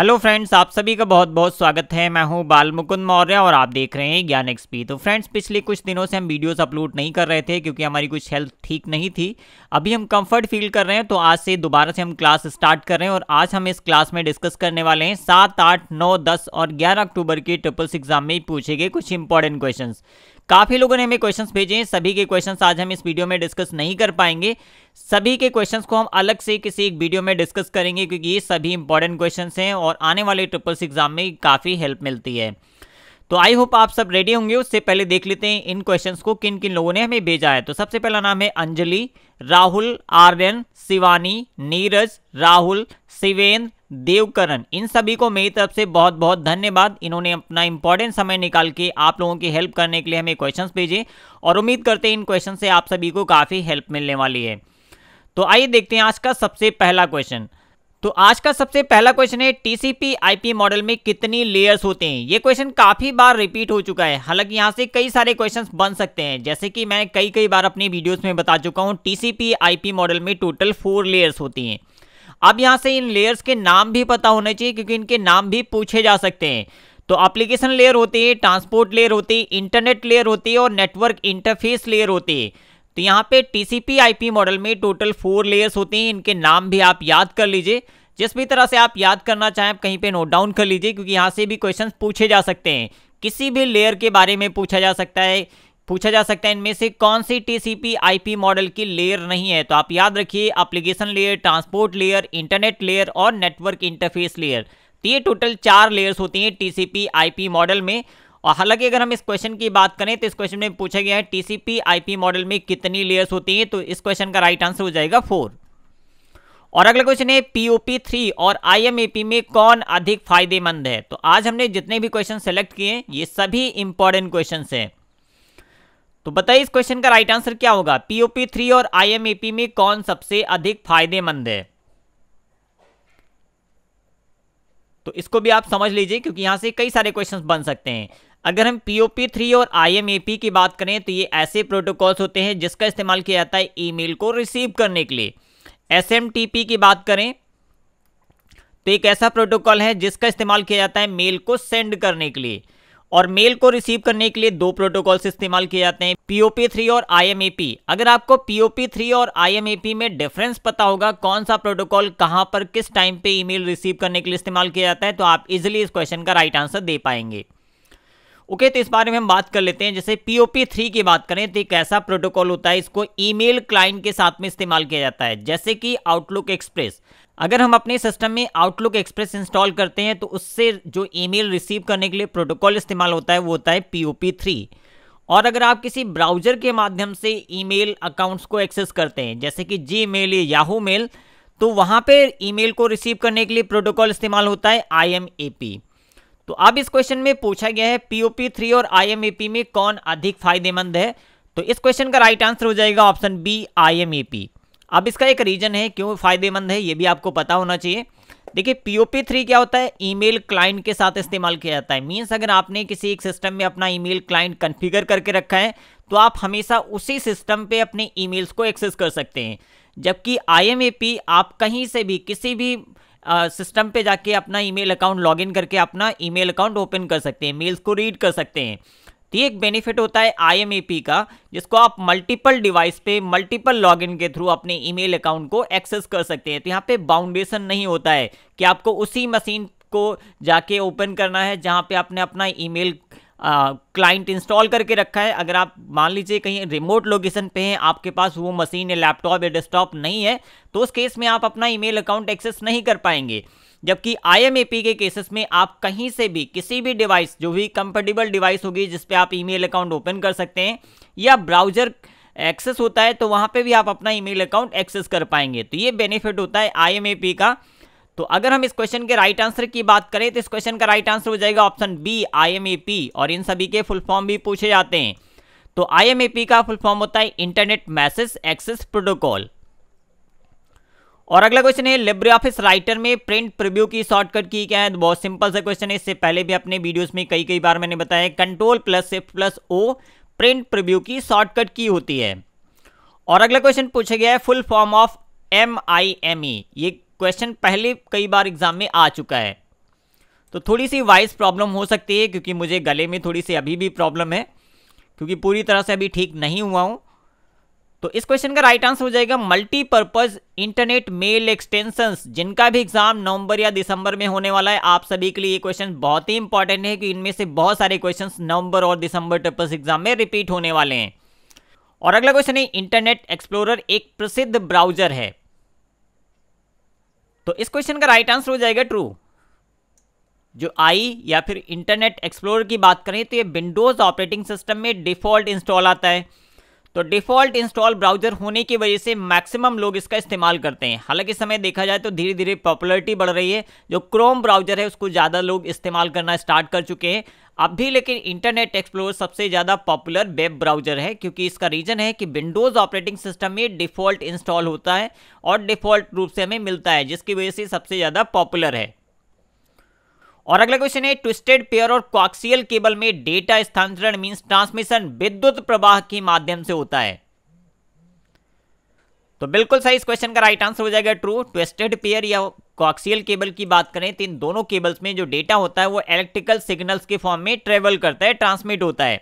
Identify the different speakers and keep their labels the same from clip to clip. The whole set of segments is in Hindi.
Speaker 1: हेलो फ्रेंड्स आप सभी का बहुत बहुत स्वागत है मैं हूं बाल मुकुंद मौर्य और आप देख रहे हैं ज्ञान एक्सपी तो फ्रेंड्स पिछले कुछ दिनों से हम वीडियोस अपलोड नहीं कर रहे थे क्योंकि हमारी कुछ हेल्थ ठीक नहीं थी अभी हम कंफर्ट फील कर रहे हैं तो आज से दोबारा से हम क्लास स्टार्ट कर रहे हैं और आज हम इस क्लास में डिस्कस करने वाले हैं सात आठ नौ दस और ग्यारह अक्टूबर के ट्रिपल्स एग्जाम में पूछे गए कुछ इंपॉर्टेंट क्वेश्चन काफ़ी लोगों ने हमें क्वेश्चंस भेजे हैं सभी के क्वेश्चंस आज हम इस वीडियो में डिस्कस नहीं कर पाएंगे सभी के क्वेश्चंस को हम अलग से किसी एक वीडियो में डिस्कस करेंगे क्योंकि ये सभी इंपॉर्टेंट क्वेश्चंस हैं और आने वाले ट्रिपल्स एग्जाम में काफ़ी हेल्प मिलती है तो आई होप आप सब रेडी होंगे उससे पहले देख लेते हैं इन क्वेश्चन को किन किन लोगों ने हमें भेजा है तो सबसे पहला नाम है अंजलि राहुल आर्यन शिवानी नीरज राहुल शिवेंद्र देवकरण इन सभी को मेरी तरफ से बहुत बहुत धन्यवाद इन्होंने अपना इंपॉर्टेंट समय निकाल के आप लोगों की हेल्प करने के लिए हमें क्वेश्चन भेजे और उम्मीद करते हैं इन क्वेश्चन से आप सभी को काफ़ी हेल्प मिलने वाली है तो आइए देखते हैं आज का सबसे पहला क्वेश्चन तो आज का सबसे पहला क्वेश्चन है टीसीपी आईपी मॉडल में कितनी लेयर्स होते हैं ये क्वेश्चन काफी बार रिपीट हो चुका है हालांकि यहाँ से कई सारे क्वेश्चंस बन सकते हैं जैसे कि मैं कई कई बार अपनी वीडियोस में बता चुका हूँ टीसीपी आईपी मॉडल में टोटल फोर लेयर्स होती हैं अब यहाँ से इन लेयर्स के नाम भी पता होने चाहिए क्योंकि इनके नाम भी पूछे जा सकते हैं तो एप्लीकेशन लेयर होती है ट्रांसपोर्ट लेयर होती है इंटरनेट लेयर होती है और नेटवर्क इंटरफेस लेयर होती है तो यहाँ पे टीसीपी आईपी मॉडल में टोटल फोर लेयर्स होते हैं इनके नाम भी आप याद कर लीजिए जिस भी तरह से आप याद करना चाहें कहीं पे नोट डाउन कर लीजिए क्योंकि यहाँ से भी क्वेश्चन पूछे जा सकते हैं किसी भी लेयर के बारे में पूछा जा सकता है पूछा जा सकता है इनमें से कौन सी टीसीपी आईपी मॉडल की लेयर नहीं है तो आप याद रखिए application layer transport layer internet layer और नेटवर्क इंटरफेस लेयर तो ये टोटल चार लेयर्स होती हैं टीसीपी आईपी मॉडल में और हालांकि अगर हम इस क्वेश्चन की बात करें तो इस क्वेश्चन में पूछा गया है टीसीपी आईपी मॉडल में कितनी लेयर्स होती हैं तो इस क्वेश्चन का राइट आंसर हो जाएगा फोर और अगला क्वेश्चन है पीओपी थ्री और आईएमएपी में कौन अधिक फायदेमंद है तो आज हमने जितने भी क्वेश्चन सेलेक्ट किए ये सभी इंपॉर्टेंट क्वेश्चन हैं तो बताइए इस क्वेश्चन का राइट आंसर क्या होगा पीओपी थ्री और आईएमएपी में कौन सबसे अधिक फायदेमंद है तो इसको भी आप समझ लीजिए क्योंकि यहां से कई सारे क्वेश्चंस बन सकते हैं अगर हम पीओपी थ्री और आईएमएपी की बात करें तो ये ऐसे प्रोटोकॉल्स होते हैं जिसका इस्तेमाल किया जाता है ईमेल को रिसीव करने के लिए एस की बात करें तो एक ऐसा प्रोटोकॉल है जिसका इस्तेमाल किया जाता है मेल को सेंड करने के लिए और मेल को रिसीव करने के लिए दो प्रोटोकॉल्स इस्तेमाल किए जाते हैं पीओपी थ्री और आईएमएपी अगर आपको पीओपी थ्री और आईएमएपी में डिफरेंस पता होगा कौन सा प्रोटोकॉल कहां पर किस टाइम पे ईमेल रिसीव करने के लिए इस्तेमाल किया जाता है तो आप इजिली इस क्वेश्चन का राइट आंसर दे पाएंगे ओके okay, तो इस बारे में हम बात कर लेते हैं जैसे पीओपी थ्री की बात करें तो एक ऐसा प्रोटोकॉल होता है इसको ईमेल क्लाइंट के साथ में इस्तेमाल किया जाता है जैसे कि आउटलुक एक्सप्रेस अगर हम अपने सिस्टम में आउटलुक एक्सप्रेस इंस्टॉल करते हैं तो उससे जो ईमेल रिसीव करने के लिए प्रोटोकॉल इस्तेमाल होता है वो होता है पी ओ पी थ्री और अगर आप किसी ब्राउजर के माध्यम से ईमेल अकाउंट्स को एक्सेस करते हैं जैसे कि जी मेल या याहू मेल तो वहाँ पर ईमेल को रिसीव करने के लिए प्रोटोकॉल इस्तेमाल होता है आई एम ए पी तो अब इस क्वेश्चन में पूछा गया है पी ओ पी थ्री और आई एम ए पी में कौन अधिक फायदेमंद है तो इस क्वेश्चन का राइट आंसर हो जाएगा option B I M A P अब इसका एक रीजन है क्यों फायदेमंद है ये भी आपको पता होना चाहिए देखिए पी थ्री क्या होता है ईमेल क्लाइंट के साथ इस्तेमाल किया जाता है मीन्स अगर आपने किसी एक सिस्टम में अपना ईमेल क्लाइंट कन्फिगर करके रखा है तो आप हमेशा उसी सिस्टम पे अपने ईमेल्स को एक्सेस कर सकते हैं जबकि आईएमएपी आप कहीं से भी किसी भी सिस्टम पे जाके अपना ईमेल अकाउंट लॉगिन करके अपना ईमेल अकाउंट ओपन कर सकते हैं मेल्स को रीड कर सकते हैं तो ये एक बेनिफिट होता है आई का जिसको आप मल्टीपल डिवाइस पे मल्टीपल लॉगिन के थ्रू अपने ईमेल अकाउंट को एक्सेस कर सकते हैं तो यहाँ पे बाउंडेशन नहीं होता है कि आपको उसी मशीन को जाके ओपन करना है जहाँ पे आपने अपना ईमेल क्लाइंट इंस्टॉल करके रखा है अगर आप मान लीजिए कहीं रिमोट लोकेशन पे हैं आपके पास वो मशीन या लैपटॉप या डेस्कटॉप नहीं है तो उस केस में आप अपना ईमेल अकाउंट एक्सेस नहीं कर पाएंगे जबकि आईएमएपी के केसेस में आप कहीं से भी किसी भी डिवाइस जो भी कंफर्टेबल डिवाइस होगी जिस पे आप ईमेल अकाउंट ओपन कर सकते हैं या ब्राउजर एक्सेस होता है तो वहाँ पे भी आप अपना ईमेल अकाउंट एक्सेस कर पाएंगे तो ये बेनिफिट होता है आईएमएपी का तो अगर हम इस क्वेश्चन के राइट आंसर की बात करें तो इस क्वेश्चन का राइट आंसर हो जाएगा ऑप्शन बी आई और इन सभी के फुल फॉर्म भी पूछे जाते हैं तो आई का फुल फॉर्म होता है इंटरनेट मैसेज एक्सेस प्रोटोकॉल और अगला क्वेश्चन है लिब्रे ऑफिस राइटर में प्रिंट प्रिव्यू की शॉर्टकट की क्या है तो बहुत सिंपल सा क्वेश्चन है इससे पहले भी अपने वीडियोस में कई कई बार मैंने बताया control plus shift plus O print preview की शॉर्टकट की होती है और अगला क्वेश्चन पूछा गया है full form of M I M E ये क्वेश्चन पहले कई बार एग्जाम में आ चुका है तो थोड़ी सी वॉइस प्रॉब्लम हो सकती है क्योंकि मुझे गले में थोड़ी सी अभी भी प्रॉब्लम है क्योंकि पूरी तरह से अभी ठीक नहीं हुआ हूँ तो इस क्वेश्चन का राइट आंसर हो जाएगा मल्टीपर्पज इंटरनेट मेल एक्सटेंशन जिनका भी एग्जाम नवंबर या दिसंबर में होने वाला है आप सभी के लिए ये क्वेश्चन बहुत ही इंपॉर्टेंट है कि इनमें से बहुत सारे क्वेश्चन नवंबर और दिसंबर टर्पज एग्जाम में रिपीट होने वाले हैं और अगला क्वेश्चन है इंटरनेट एक्सप्लोरर एक प्रसिद्ध ब्राउजर है तो इस क्वेश्चन का राइट आंसर हो जाएगा ट्रू जो आई या फिर इंटरनेट एक्सप्लोरर की बात करें तो ये विंडोज ऑपरेटिंग सिस्टम में डिफॉल्ट इंस्टॉल आता है तो डिफॉल्ट इंस्टॉल ब्राउजर होने की वजह से मैक्सिमम लोग इसका इस्तेमाल करते हैं हालांकि समय देखा जाए तो धीरे धीरे पॉपुलरिटी बढ़ रही है जो क्रोम ब्राउजर है उसको ज़्यादा लोग इस्तेमाल करना स्टार्ट कर चुके हैं अब भी लेकिन इंटरनेट एक्सप्लोर सबसे ज़्यादा पॉपुलर वेब ब्राउजर है क्योंकि इसका रीज़न है कि विंडोज़ ऑपरेटिंग सिस्टम में डिफ़ॉल्ट इंस्टॉल होता है और डिफ़ॉल्ट रूप से हमें मिलता है जिसकी वजह से सबसे ज़्यादा पॉपुलर है और अगला क्वेश्चन है ट्विस्टेड पेयर और कॉक्सियल केबल में डेटा स्थानांतरण मीन ट्रांसमिशन विद्युत प्रवाह के माध्यम से होता है तो बिल्कुल सही इस क्वेश्चन का राइट आंसर हो जाएगा ट्रू ट्विस्टेड पेयर या कॉक्सियल केबल की बात करें तो इन दोनों केबल्स में जो डेटा होता है वो इलेक्ट्रिकल सिग्नल्स के फॉर्म में ट्रेवल करता है ट्रांसमिट होता है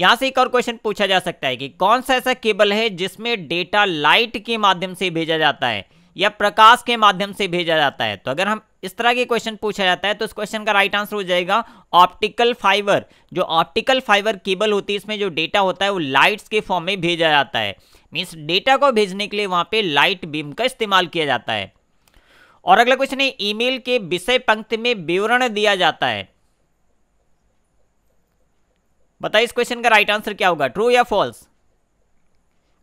Speaker 1: यहां से एक और क्वेश्चन पूछा जा सकता है कि कौन सा ऐसा केबल है जिसमें डेटा लाइट के माध्यम से भेजा जाता है या प्रकाश के माध्यम से भेजा जाता है तो अगर हम इस तरह के क्वेश्चन पूछा जाता है तो इस क्वेश्चन का राइट आंसर हो जाएगा ऑप्टिकल फाइबर जो ऑप्टिकल फाइबर केबल होती है इसमें जो डेटा होता है वो लाइट्स के फॉर्म में भेजा जाता है मीन्स डेटा को भेजने के लिए वहाँ पे लाइट बीम का इस्तेमाल किया जाता है और अगला क्वेश्चन है ईमेल के विषय पंक्ति में विवरण दिया जाता है बताइए इस क्वेश्चन का राइट आंसर क्या होगा ट्रू या फॉल्स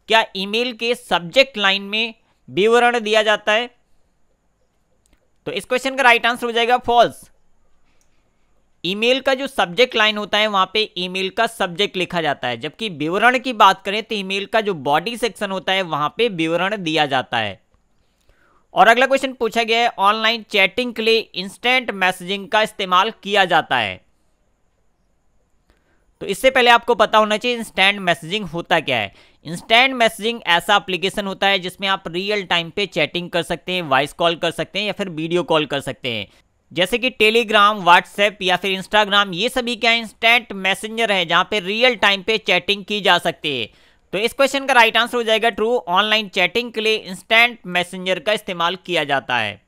Speaker 1: क्या ईमेल के सब्जेक्ट लाइन में विवरण दिया जाता है तो इस क्वेश्चन का राइट आंसर हो जाएगा फॉल्स ईमेल का जो सब्जेक्ट लाइन होता है वहां पे ईमेल का सब्जेक्ट लिखा जाता है जबकि विवरण की बात करें तो ईमेल का जो बॉडी सेक्शन होता है वहां पे विवरण दिया जाता है और अगला क्वेश्चन पूछा गया है ऑनलाइन चैटिंग के लिए इंस्टेंट मैसेजिंग का इस्तेमाल किया जाता है तो इससे पहले आपको पता होना चाहिए इंस्टेंट मैसेजिंग होता क्या है इंस्टेंट मैसेजिंग ऐसा एप्लीकेशन होता है जिसमें आप रियल टाइम पे चैटिंग कर सकते हैं वॉइस कॉल कर सकते हैं या फिर वीडियो कॉल कर सकते हैं जैसे कि टेलीग्राम व्हाट्सएप या फिर इंस्टाग्राम ये सभी क्या इंस्टेंट मैसेंजर है जहाँ पे रियल टाइम पे चैटिंग की जा सकती है तो इस क्वेश्चन का राइट आंसर हो जाएगा ट्रू ऑनलाइन चैटिंग के लिए इंस्टेंट मैसेंजर का इस्तेमाल किया जाता है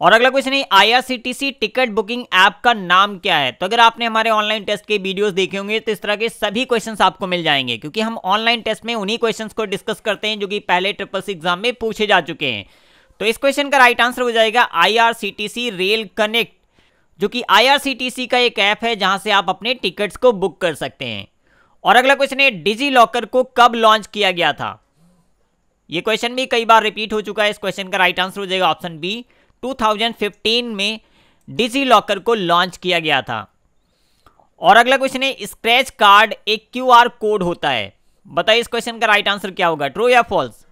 Speaker 1: और अगला क्वेश्चन है आईआरसीटीसी टिकट बुकिंग ऐप का नाम क्या है तो अगर आपने हमारे ऑनलाइन टेस्ट के वीडियोस देखे होंगे तो इस तरह के सभी क्वेश्चंस आपको मिल जाएंगे क्योंकि हम ऑनलाइन टेस्ट में उन्हीं क्वेश्चंस को डिस्कस करते हैं जो कि पहले ट्रिपल एग्जाम में पूछे जा चुके हैं तो इस क्वेश्चन का राइट आंसर हो जाएगा आई रेल कनेक्ट जो कि आई का एक ऐप है जहां से आप अपने टिकट्स को बुक कर सकते हैं और अगला क्वेश्चन है डिजी लॉकर को कब लॉन्च किया गया था यह क्वेश्चन भी कई बार रिपीट हो चुका है इस क्वेश्चन का राइट आंसर हो जाएगा ऑप्शन बी 2015 में डिजी लॉकर को लॉन्च किया गया था और अगला क्वेश्चन है स्क्रैच कार्ड एक क्यूआर कोड होता है बताइए इस क्वेश्चन का राइट आंसर क्या होगा ट्रू या फॉल्स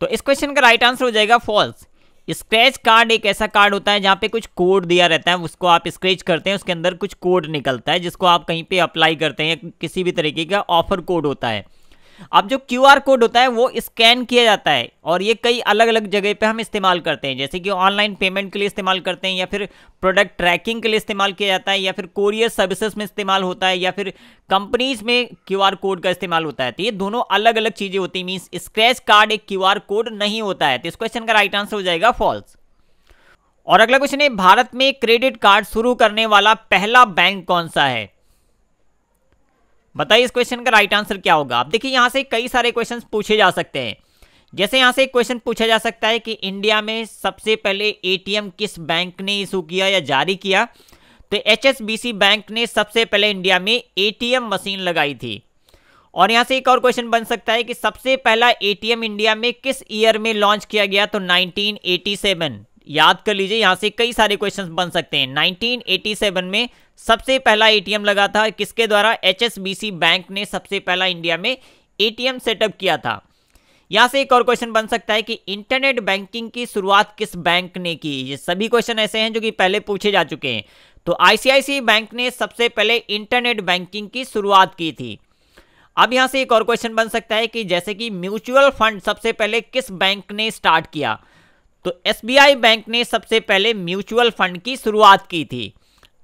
Speaker 1: तो इस क्वेश्चन का राइट आंसर हो जाएगा फॉल्स स्क्रैच कार्ड एक ऐसा कार्ड होता है जहाँ पे कुछ कोड दिया रहता है उसको आप स्क्रैच करते हैं उसके अंदर कुछ कोड निकलता है जिसको आप कहीं पे अप्लाई करते हैं किसी भी तरीके का ऑफर कोड होता है अब जो क्यू कोड होता है वो स्कैन किया जाता है और ये कई अलग अलग जगह पे हम इस्तेमाल करते हैं जैसे कि ऑनलाइन पेमेंट के लिए इस्तेमाल करते हैं या फिर प्रोडक्ट ट्रैकिंग के लिए इस्तेमाल किया जाता है या फिर कोरियर सर्विसेज में इस्तेमाल होता है या फिर कंपनीज में क्यू कोड का इस्तेमाल होता है तो ये दोनों अलग अलग चीज़ें होती है मीन्स स्क्रैच कार्ड एक क्यू कोड नहीं होता है तो इस क्वेश्चन का राइट आंसर हो जाएगा फॉल्स और अगला क्वेश्चन है भारत में क्रेडिट कार्ड शुरू करने वाला पहला बैंक कौन सा है बताइए इस क्वेश्चन का राइट आंसर क्या होगा आप देखिए यहाँ से कई सारे क्वेश्चन पूछे जा सकते हैं जैसे यहाँ से क्वेश्चन पूछा जा सकता है कि इंडिया में सबसे पहले एटीएम किस बैंक ने इशू किया या जारी किया तो एचएसबीसी बैंक ने सबसे पहले इंडिया में एटीएम मशीन लगाई थी और यहाँ से एक और क्वेश्चन बन सकता है कि सबसे पहला एटीएम इंडिया में किस ईयर में लॉन्च किया गया तो 1987 याद कर लीजिए यहाँ से कई सारे क्वेश्चन बन सकते हैं नाइनटीन में सबसे पहला ए लगा था किसके द्वारा एच बैंक ने सबसे पहला इंडिया में ए सेटअप किया था यहाँ से एक और क्वेश्चन बन सकता है कि इंटरनेट बैंकिंग की शुरुआत किस बैंक ने की ये सभी क्वेश्चन ऐसे हैं जो कि पहले पूछे जा चुके हैं तो आईसीआईसी बैंक ने सबसे पहले इंटरनेट बैंकिंग की शुरुआत की थी अब यहाँ से एक और क्वेश्चन बन सकता है कि जैसे कि म्यूचुअल फंड सबसे पहले किस बैंक ने स्टार्ट किया तो एस बैंक ने सबसे पहले म्यूचुअल फंड की शुरुआत की थी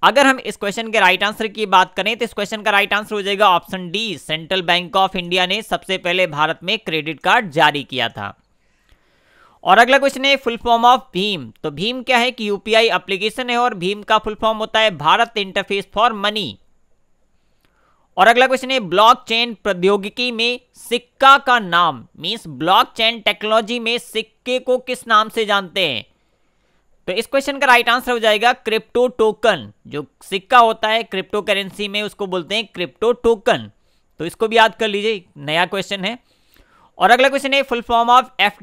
Speaker 1: अगर हम इस क्वेश्चन के राइट आंसर की बात करें तो इस क्वेश्चन का राइट आंसर हो जाएगा option D Central Bank of India ने सबसे पहले भारत में क्रेडिट कार्ड जारी किया था और अगला क्वेश्चन है फुल फॉर्म ऑफ भीम तो भीम क्या है कि यूपीआई एप्लीकेशन है और भीम का फुल फॉर्म होता है भारत इंटरफेस फॉर मनी और अगला क्वेश्चन है ब्लॉकचेन प्रौद्योगिकी में सिक्का का नाम मींस ब्लॉकचेन टेक्नोलॉजी में सिक्के को किस नाम से जानते हैं तो इस क्वेश्चन का राइट आंसर हो जाएगा क्रिप्टो टोकन जो सिक्का होता है क्रिप्टो करेंसी में उसको बोलते हैं क्रिप्टो टोकन तो इसको भी याद कर लीजिए नया क्वेश्चन है और अगला क्वेश्चन है फुल फॉर्म ऑफ एफ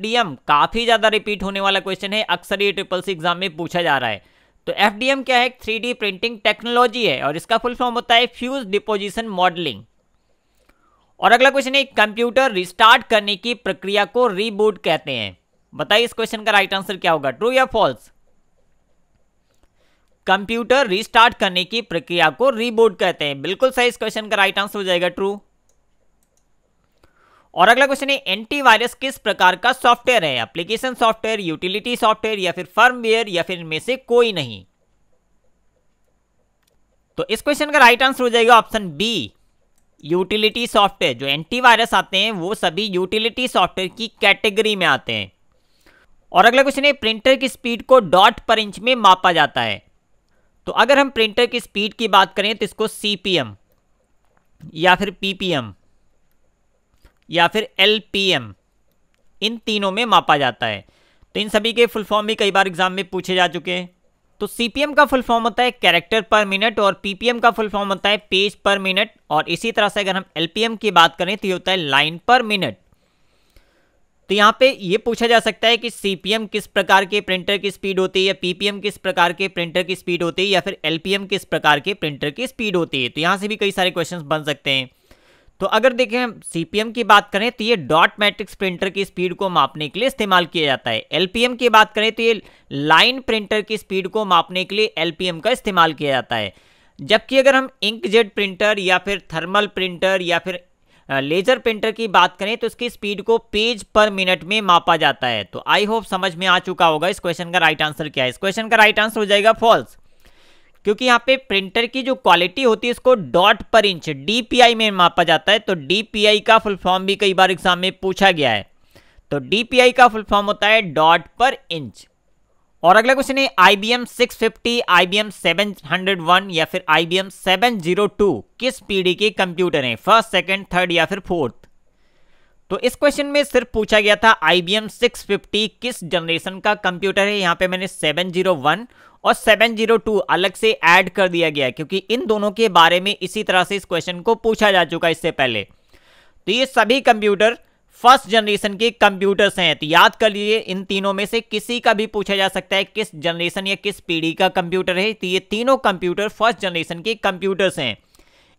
Speaker 1: काफ़ी ज़्यादा रिपीट होने वाला क्वेश्चन है अक्सर ये ट्रिपल सी एग्जाम में पूछा जा रहा है तो एफ क्या है थ्री डी प्रिंटिंग टेक्नोलॉजी है और इसका फुल फॉर्म होता है फ्यूज डिपोजिशन मॉडलिंग और अगला क्वेश्चन है कंप्यूटर रिस्टार्ट करने की प्रक्रिया को रीबूट कहते हैं बताइए इस क्वेश्चन का राइट आंसर क्या होगा ट्रू या फॉल्स कंप्यूटर रिस्टार्ट करने की प्रक्रिया को रीबूट कहते हैं बिल्कुल सही इस क्वेश्चन का राइट आंसर हो जाएगा ट्रू और अगला क्वेश्चन है एंटीवायरस किस प्रकार का सॉफ्टवेयर है एप्लीकेशन सॉफ्टवेयर यूटिलिटी सॉफ्टवेयर या फिर फर्मवेयर या फिर इनमें से कोई नहीं तो इस क्वेश्चन का राइट आंसर हो जाएगा ऑप्शन बी यूटिलिटी सॉफ्टवेयर जो एंटीवायरस आते हैं वो सभी यूटिलिटी सॉफ्टवेयर की कैटेगरी में आते हैं और अगला क्वेश्चन है प्रिंटर की स्पीड को डॉट पर इंच में मापा जाता है तो अगर हम प्रिंटर की स्पीड की बात करें तो इसको सीपीएम या फिर पीपीएम या फिर एल इन तीनों में मापा जाता है तो इन सभी के फुल फॉर्म भी कई बार एग्जाम में पूछे जा चुके हैं तो सी का फुल फॉर्म होता है कैरेक्टर पर मिनट और पी का फुल फॉर्म होता है पेज पर मिनट और इसी तरह से अगर हम एल की बात करें तो ये होता है लाइन पर मिनट तो यहाँ पे ये पूछा जा सकता है कि सी किस प्रकार के प्रिंटर की स्पीड होती है या पी किस प्रकार के प्रिंटर की स्पीड होती है या फिर एल किस प्रकार के प्रिंटर की स्पीड होती है तो यहाँ से भी कई सारे क्वेश्चन बन सकते हैं तो अगर देखें सीपीएम की बात करें तो ये डॉट मैट्रिक्स प्रिंटर की स्पीड को मापने के लिए इस्तेमाल किया जाता है एलपीएम की बात करें तो ये लाइन प्रिंटर की स्पीड को मापने के लिए एलपीएम का इस्तेमाल किया जाता है जबकि अगर हम इंक जेट प्रिंटर या फिर थर्मल प्रिंटर या फिर लेजर प्रिंटर की बात करें तो इसकी स्पीड को पेज पर मिनट में मापा जाता है तो आई होप समझ में आ चुका होगा इस क्वेश्चन का राइट आंसर क्या है इस क्वेश्चन का राइट आंसर हो जाएगा फॉल्स क्योंकि यहाँ पे प्रिंटर की जो क्वालिटी होती है इसको डॉट पर इंच डीपीआई में मापा जाता है तो डीपीआई का फुल फॉर्म भी कई बार एग्जाम में पूछा गया है तो डीपीआई का फुल फॉर्म होता है डॉट पर इंच और अगला क्वेश्चन है I B M six fifty I B M seven hundred one या फिर I B M seven zero two किस पीढ़ी के कंप्यूटर हैं फर्स्ट सेकंड थर्ड या फिर फोर्थ तो इस क्वेश्चन में सिर्फ पूछा गया था I B M six fifty किस जनरेशन का कंप्यूटर है यहां पे मैंने सेवन जीरो वन और 702 अलग से ऐड कर दिया गया है क्योंकि इन दोनों के बारे में इसी तरह से इस क्वेश्चन को पूछा जा चुका है इससे पहले तो ये सभी कंप्यूटर फर्स्ट जनरेशन के कंप्यूटर्स हैं तो याद कर लीजिए इन तीनों में से किसी का भी पूछा जा सकता है किस जनरेशन या किस पीढ़ी का कंप्यूटर है तो ये तीनों कंप्यूटर फर्स्ट जनरेशन के कंप्यूटर्स हैं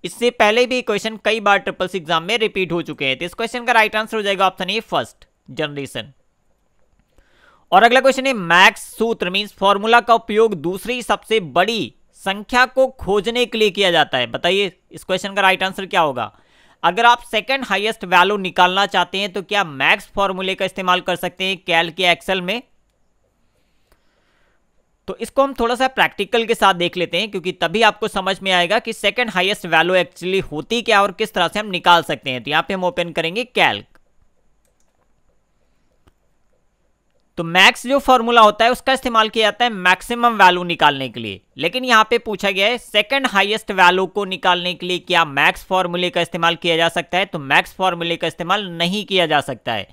Speaker 1: इससे पहले भी क्वेश्चन कई बार ट्रिपल्स एग्जाम में रिपीट हो चुके हैं तो इस क्वेश्चन का राइट आंसर हो जाएगा ऑप्शन ए फर्स्ट जनरेशन और अगला क्वेश्चन है मैक्स सूत्र मीन्स फॉर्मूला का उपयोग दूसरी सबसे बड़ी संख्या को खोजने के लिए किया जाता है बताइए इस क्वेश्चन का राइट आंसर क्या होगा अगर आप सेकंड हाईएस्ट वैल्यू निकालना चाहते हैं तो क्या मैक्स फॉर्मूले का इस्तेमाल कर सकते हैं कैल के एक्सेल में तो इसको हम थोड़ा सा प्रैक्टिकल के साथ देख लेते हैं क्योंकि तभी आपको समझ में आएगा कि सेकंड हाईएस्ट वैल्यू एक्चुअली होती क्या और किस तरह से हम निकाल सकते हैं तो यहां पे हम ओपन करेंगे कैल्क तो मैक्स जो फॉर्मूला होता है उसका इस्तेमाल किया जाता है मैक्सिमम वैल्यू निकालने के लिए लेकिन यहाँ पे पूछा गया है सेकंड हाईएस्ट वैल्यू को निकालने के लिए क्या मैक्स फॉर्मूले का इस्तेमाल किया जा सकता है तो मैक्स फॉर्मूले का इस्तेमाल नहीं किया जा सकता है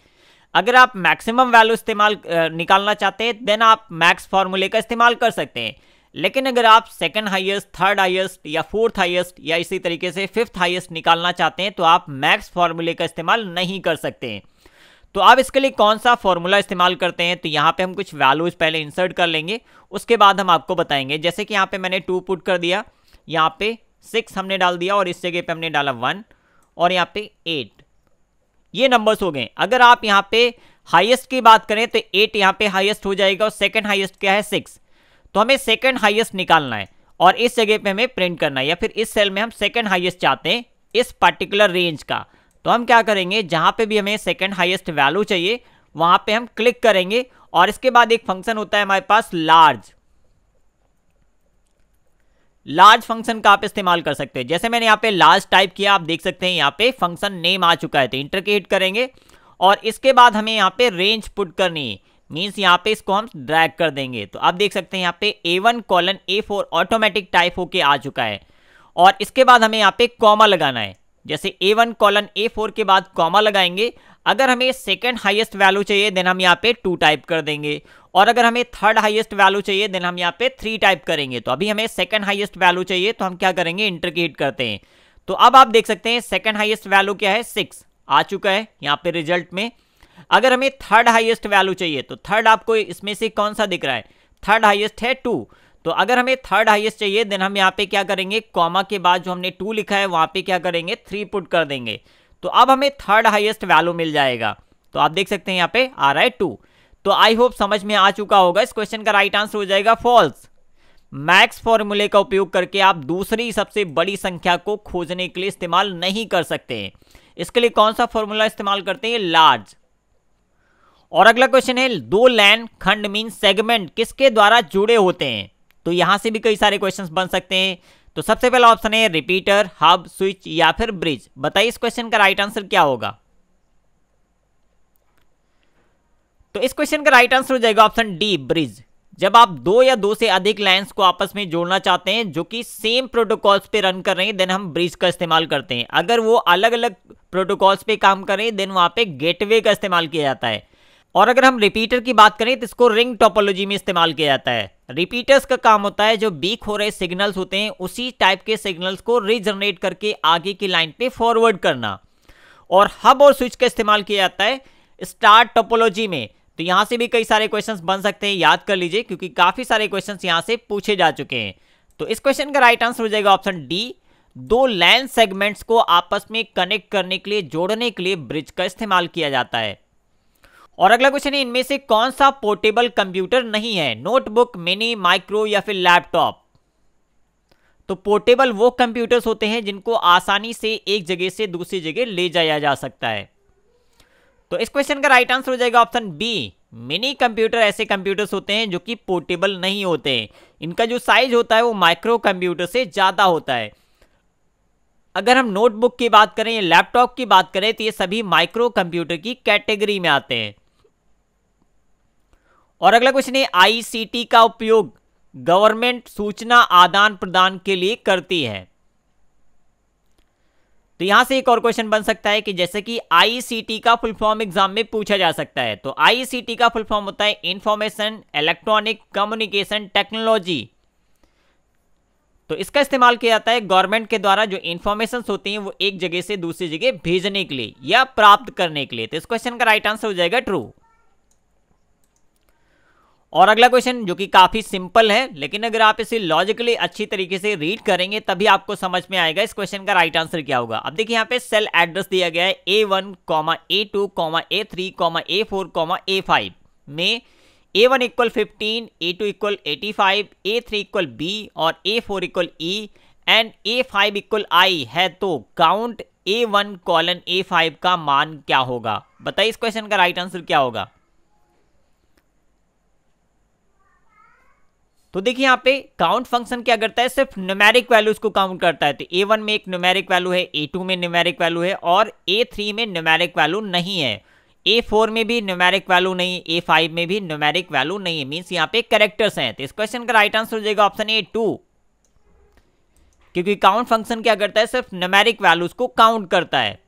Speaker 1: अगर आप मैक्सिमम वैल्यू इस्तेमाल निकालना चाहते हैं देन आप मैक्स फॉर्मूले का इस्तेमाल कर सकते हैं लेकिन अगर आप सेकंड हाईएस्ट थर्ड हाईएस्ट या फोर्थ हाईएस्ट या इसी तरीके से फिफ्थ हाईएस्ट निकालना चाहते हैं तो आप मैक्स फॉर्मूले का इस्तेमाल नहीं कर सकते हैं तो आप इसके लिए कौन सा फॉर्मूला इस्तेमाल करते हैं तो यहाँ पे हम कुछ वैल्यूज़ पहले इंसर्ट कर लेंगे उसके बाद हम आपको बताएंगे जैसे कि यहाँ पे मैंने टू पुट कर दिया यहाँ पे सिक्स हमने डाल दिया और इस जगह पे हमने डाला वन और यहाँ पे एट ये नंबर्स हो गए अगर आप यहाँ पे हाइएस्ट की बात करें तो एट यहाँ पे हाइएस्ट हो जाएगा और सेकेंड हाइएस्ट क्या है सिक्स तो हमें सेकेंड हाइएस्ट निकालना है और इस जगह पर हमें प्रिंट करना है या फिर इस सेल में हम सेकेंड हाइएस्ट चाहते हैं इस पर्टिकुलर रेंज का तो हम क्या करेंगे जहाँ पे भी हमें सेकेंड हाइएस्ट वैल्यू चाहिए वहाँ पे हम क्लिक करेंगे और इसके बाद एक फंक्शन होता है हमारे पास लार्ज लार्ज फंक्शन का आप इस्तेमाल कर सकते हैं जैसे मैंने यहाँ पे लार्ज टाइप किया आप देख सकते हैं यहाँ पे फंक्शन नेम आ चुका है तो हिट करेंगे और इसके बाद हमें यहाँ पे रेंज पुट करनी है मीन्स यहाँ पे इसको हम ड्रैग कर देंगे तो आप देख सकते हैं यहाँ पे A one colon A four automatic type होके आ चुका है और इसके बाद हमें यहाँ पे कॉमा लगाना है जैसे A one colon A four के बाद कॉमा लगाएंगे अगर हमें सेकेंड हाइएस्ट वैल्यू चाहिए देन हम यहाँ पे टू टाइप कर देंगे और अगर हमें थर्ड हाइएस्ट वैल्यू चाहिए देन हम यहाँ पे थ्री टाइप करेंगे तो अभी हमें सेकेंड हाइएस्ट वैल्यू चाहिए तो हम क्या करेंगे हिट करते हैं तो अब आप देख सकते हैं सेकेंड हाइएस्ट वैल्यू क्या है सिक्स आ चुका है यहाँ पे रिजल्ट में अगर हमें थर्ड हाइएस्ट वैल्यू चाहिए तो थर्ड आपको इसमें से कौन सा दिख रहा है थर्ड हाइएस्ट है टू तो अगर हमें थर्ड हाइएस्ट चाहिए देन हम यहाँ पे क्या करेंगे कॉमा के बाद जो हमने टू लिखा है वहाँ पे क्या करेंगे थ्री पुट कर देंगे तो अब हमें थर्ड हाइएस्ट वैल्यू मिल जाएगा तो आप देख सकते हैं यहाँ पे आ रहा है टू तो आई होप समझ में आ चुका होगा इस क्वेश्चन का राइट आंसर हो जाएगा फॉल्स मैक्स फॉर्मूले का उपयोग करके आप दूसरी सबसे बड़ी संख्या को खोजने के लिए इस्तेमाल नहीं कर सकते हैं इसके लिए कौन सा फॉर्मूला इस्तेमाल करते हैं लार्ज और अगला क्वेश्चन है दो लैंड खंड मीन सेगमेंट किसके द्वारा जुड़े होते हैं तो यहाँ से भी कई सारे क्वेश्चन बन सकते हैं तो सबसे पहला ऑप्शन है रिपीटर हब स्विच या फिर ब्रिज बताइए इस क्वेश्चन का राइट आंसर क्या होगा तो इस क्वेश्चन का राइट आंसर हो जाएगा ऑप्शन डी ब्रिज जब आप दो या दो से अधिक लाइन्स को आपस में जोड़ना चाहते हैं जो कि सेम प्रोटोकॉल्स पे रन कर रहे हैं देन हम ब्रिज का इस्तेमाल करते हैं अगर वो अलग अलग प्रोटोकॉल्स पे काम करें देन वहां पे गेटवे का इस्तेमाल किया जाता है और अगर हम रिपीटर की बात करें तो इसको रिंग टोपोलॉजी में इस्तेमाल किया जाता है रिपीटर्स का काम होता है जो बीक हो रहे सिग्नल्स होते हैं उसी टाइप के सिग्नल्स को रिजनरेट करके आगे की लाइन पे फॉरवर्ड करना और हब और स्विच का इस्तेमाल किया जाता है स्टार टोपोलॉजी में तो यहाँ से भी कई सारे क्वेश्चन बन सकते हैं याद कर लीजिए क्योंकि काफ़ी सारे क्वेश्चन यहाँ से पूछे जा चुके हैं तो इस क्वेश्चन का राइट आंसर हो जाएगा ऑप्शन डी दो लैंड सेगमेंट्स को आपस में कनेक्ट करने के लिए जोड़ने के लिए ब्रिज का इस्तेमाल किया जाता है और अगला क्वेश्चन है इनमें से कौन सा पोर्टेबल कंप्यूटर नहीं है नोटबुक मिनी माइक्रो या फिर लैपटॉप तो पोर्टेबल वो कंप्यूटर्स होते हैं जिनको आसानी से एक जगह से दूसरी जगह ले जाया जा सकता है तो इस क्वेश्चन का राइट आंसर हो जाएगा ऑप्शन बी मिनी कंप्यूटर ऐसे कंप्यूटर्स होते हैं जो कि पोर्टेबल नहीं होते इनका जो साइज होता है वो माइक्रो कंप्यूटर से ज़्यादा होता है अगर हम नोटबुक की बात करें या लैपटॉप की बात करें तो ये सभी माइक्रो कंप्यूटर की कैटेगरी में आते हैं और अगला क्वेश्चन है आईसीटी का उपयोग गवर्नमेंट सूचना आदान प्रदान के लिए करती है तो यहां से एक और क्वेश्चन बन सकता है कि जैसे कि आईसीटी का फुल फॉर्म एग्जाम में पूछा जा सकता है तो आईसीटी का फुल फॉर्म होता है इंफॉर्मेशन इलेक्ट्रॉनिक कम्युनिकेशन टेक्नोलॉजी तो इसका इस्तेमाल किया जाता है गवर्नमेंट के द्वारा जो इन्फॉर्मेशन होती हैं वो एक जगह से दूसरी जगह भेजने के लिए या प्राप्त करने के लिए तो इस क्वेश्चन का राइट आंसर हो जाएगा ट्रू और अगला क्वेश्चन जो कि काफी सिंपल है लेकिन अगर आप इसे लॉजिकली अच्छी तरीके से रीड करेंगे तभी आपको समझ में आएगा इस क्वेश्चन का राइट आंसर क्या होगा अब देखिए यहाँ पे सेल एड्रेस दिया गया है A one comma A two comma A three comma A four comma A five में A one equal fifteen A two equal eighty five A three equal B और A four equal E and A five equal I है तो count A one colon A five का मान क्या होगा बताइए इस क्वेश्चन का राइट आंसर क्या होगा तो देखिए यहाँ पे काउंट फंक्शन क्या करता है सिर्फ न्यूमेरिक वैल्यूज को काउंट करता है तो ए वन में एक न्यूमेरिक वैल्यू है ए टू में न्यूमेरिक वैल्यू है और ए थ्री में न्यूमेरिक वैल्यू नहीं है ए फोर में भी न्यूमेरिक वैल्यू नहीं ए फाइव में भी न्यूमेरिक वैल्यू नहीं है मीन्स यहाँ पे करेक्टर्स हैं तो इस क्वेश्चन का राइट आंसर हो जाएगा ऑप्शन ए टू क्योंकि काउंट फंक्शन क्या करता है सिर्फ न्यूमेरिक वैल्यूज को काउंट करता है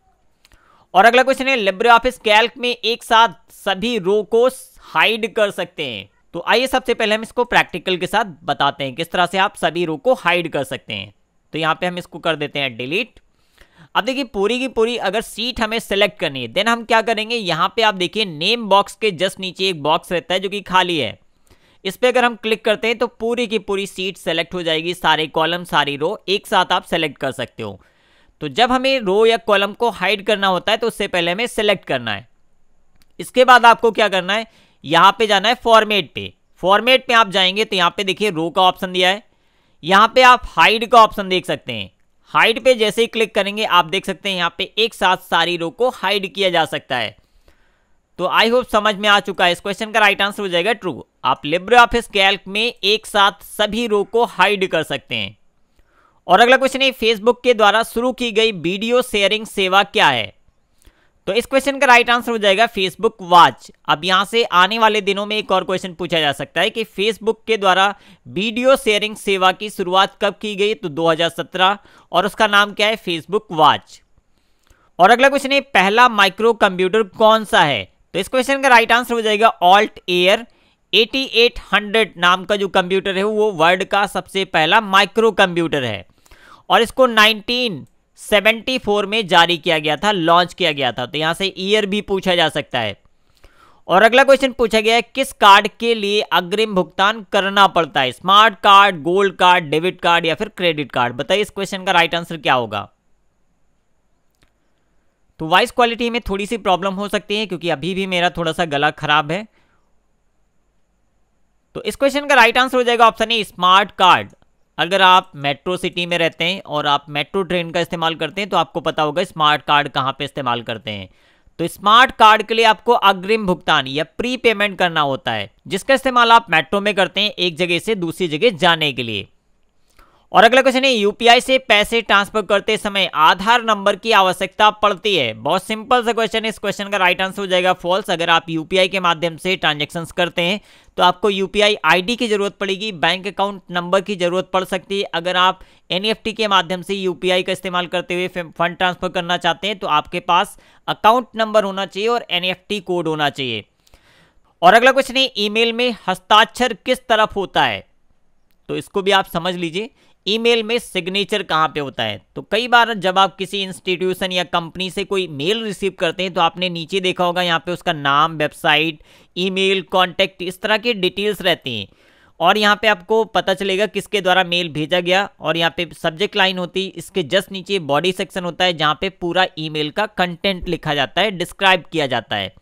Speaker 1: और अगला क्वेश्चन है लिब्रे ऑफिस कैल्क में एक साथ सभी रो को हाइड कर सकते हैं तो आइए सबसे पहले हम इसको प्रैक्टिकल के साथ बताते हैं किस तरह से आप सभी रो को हाइड कर सकते हैं तो यहाँ पे हम इसको कर देते हैं डिलीट अब देखिए पूरी की पूरी अगर सीट हमें सेलेक्ट करनी है देन हम क्या करेंगे यहाँ पे आप देखिए नेम बॉक्स के जस्ट नीचे एक बॉक्स रहता है जो कि खाली है इस पर अगर हम क्लिक करते हैं तो पूरी की पूरी सीट सेलेक्ट हो जाएगी सारे कॉलम सारी रो एक साथ आप सेलेक्ट कर सकते हो तो जब हमें रो या कॉलम को हाइड करना होता है तो उससे पहले हमें सेलेक्ट करना है इसके बाद आपको क्या करना है यहाँ पे जाना है फॉर्मेट पे फॉर्मेट पे आप जाएंगे तो यहाँ पे देखिए रो का ऑप्शन दिया है यहाँ पे आप हाइड का ऑप्शन देख सकते हैं हाइड पे जैसे ही क्लिक करेंगे आप देख सकते हैं यहाँ पे एक साथ सारी रो को हाइड किया जा सकता है तो आई होप समझ में आ चुका है इस क्वेश्चन का राइट आंसर हो जाएगा ट्रू आप लिब्रे ऑफिस कैल्क में एक साथ सभी रो को हाइड कर सकते हैं और अगला क्वेश्चन है फेसबुक के द्वारा शुरू की गई वीडियो शेयरिंग सेवा क्या है तो इस क्वेश्चन का राइट आंसर हो जाएगा फेसबुक वॉच अब यहां से आने वाले दिनों में एक और क्वेश्चन पूछा जा सकता है कि फेसबुक के द्वारा वीडियो शेयरिंग सेवा की शुरुआत कब की गई तो 2017 और उसका नाम क्या है फेसबुक वॉच और अगला क्वेश्चन है पहला माइक्रो कंप्यूटर कौन सा है तो इस क्वेश्चन का राइट आंसर हो जाएगा ऑल्ट एयर एटी नाम का जो कंप्यूटर है वो वर्ल्ड का सबसे पहला माइक्रो कंप्यूटर है और इसको नाइनटीन 74 में जारी किया गया था लॉन्च किया गया था तो यहां से ईयर भी पूछा जा सकता है और अगला क्वेश्चन पूछा गया है किस कार्ड के लिए अग्रिम भुगतान करना पड़ता है smart card gold card debit card या फिर क्रेडिट कार्ड बताइए इस क्वेश्चन का राइट आंसर क्या होगा तो वॉइस क्वालिटी में थोड़ी सी प्रॉब्लम हो सकती है क्योंकि अभी भी मेरा थोड़ा सा गला खराब है तो इस क्वेश्चन का राइट आंसर हो जाएगा ऑप्शन ए स्मार्ट कार्ड अगर आप मेट्रो सिटी में रहते हैं और आप मेट्रो ट्रेन का इस्तेमाल करते हैं तो आपको पता होगा स्मार्ट कार्ड कहाँ पे इस्तेमाल करते हैं तो स्मार्ट कार्ड के लिए आपको अग्रिम भुगतान या प्री पेमेंट करना होता है जिसका इस्तेमाल आप मेट्रो में करते हैं एक जगह से दूसरी जगह जाने के लिए और अगला क्वेश्चन है यूपीआई से पैसे ट्रांसफर करते समय आधार नंबर की आवश्यकता पड़ती है बहुत सिंपल सा क्वेश्चन इस क्वेश्चन का राइट आंसर हो जाएगा फॉल्स अगर आप यूपीआई के माध्यम से ट्रांजेक्शन करते हैं तो आपको यूपीआई आईडी की जरूरत पड़ेगी बैंक अकाउंट नंबर की जरूरत पड़ सकती है अगर आप एन e के माध्यम से यूपीआई का इस्तेमाल करते हुए फंड ट्रांसफर करना चाहते हैं तो आपके पास अकाउंट नंबर होना चाहिए और एन कोड e होना चाहिए और अगला क्वेश्चन है ईमेल में हस्ताक्षर किस तरफ होता है तो इसको भी आप समझ लीजिए ईमेल में सिग्नेचर कहाँ पे होता है तो कई बार जब आप किसी इंस्टीट्यूशन या कंपनी से कोई मेल रिसीव करते हैं तो आपने नीचे देखा होगा यहाँ पे उसका नाम वेबसाइट ईमेल कांटेक्ट इस तरह की डिटेल्स रहती हैं और यहाँ पे आपको पता चलेगा किसके द्वारा मेल भेजा गया और यहाँ पे सब्जेक्ट लाइन होती है इसके जस्ट नीचे बॉडी सेक्शन होता है जहाँ पर पूरा ई का कंटेंट लिखा जाता है डिस्क्राइब किया जाता है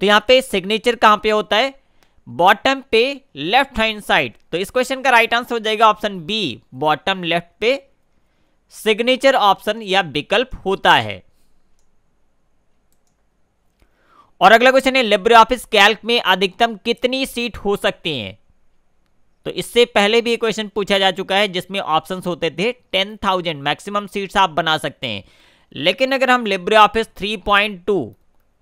Speaker 1: तो यहाँ पे सिग्नेचर कहाँ पे होता है बॉटम पे लेफ्ट हैंड साइड तो इस क्वेश्चन का राइट आंसर हो जाएगा ऑप्शन बी बॉटम लेफ्ट पे सिग्नेचर ऑप्शन या विकल्प होता है और अगला क्वेश्चन है लिब्रे ऑफिस कैल्क में अधिकतम कितनी सीट हो सकती हैं तो इससे पहले भी क्वेश्चन पूछा जा चुका है जिसमें ऑप्शंस होते थे टेन थाउजेंड मैक्सिमम सीट्स आप बना सकते हैं लेकिन अगर हम LibreOffice three point two